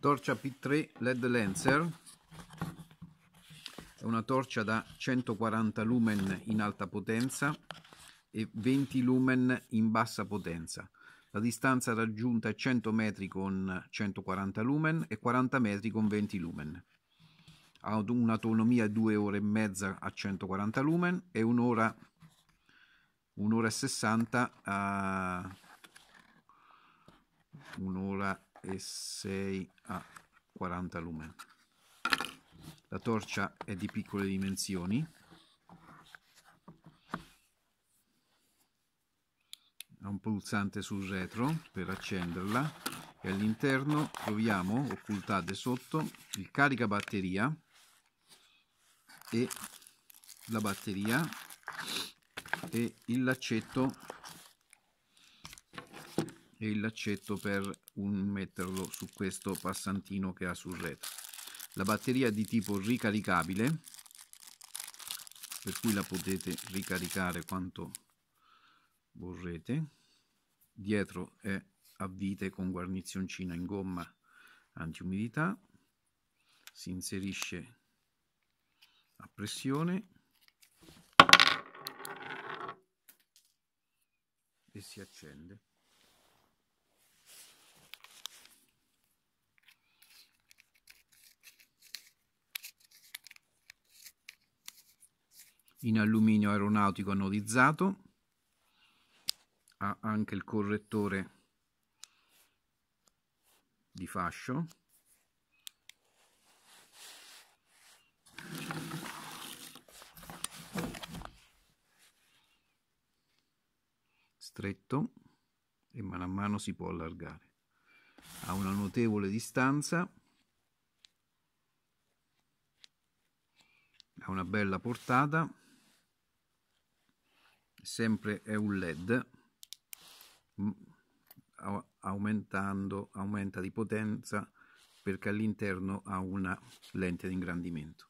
torcia P3 LED Lancer è una torcia da 140 lumen in alta potenza e 20 lumen in bassa potenza la distanza raggiunta è 100 metri con 140 lumen e 40 metri con 20 lumen ha un'autonomia 2 ore e mezza a 140 lumen e un'ora un'ora e 60 a un'ora e 6 a 40 lumen. La torcia è di piccole dimensioni. Ha un pulsante sul retro per accenderla e all'interno troviamo occultate sotto il caricabatteria e la batteria e il laccetto e il laccetto per un, metterlo su questo passantino che ha sul retro. La batteria è di tipo ricaricabile, per cui la potete ricaricare quanto vorrete. Dietro è a vite con guarnizioncina in gomma antiumidità. Si inserisce a pressione e si accende. in alluminio aeronautico anodizzato, ha anche il correttore di fascio, stretto e mano a mano si può allargare. Ha una notevole distanza, ha una bella portata, sempre è un led aumentando aumenta di potenza perché all'interno ha una lente di ingrandimento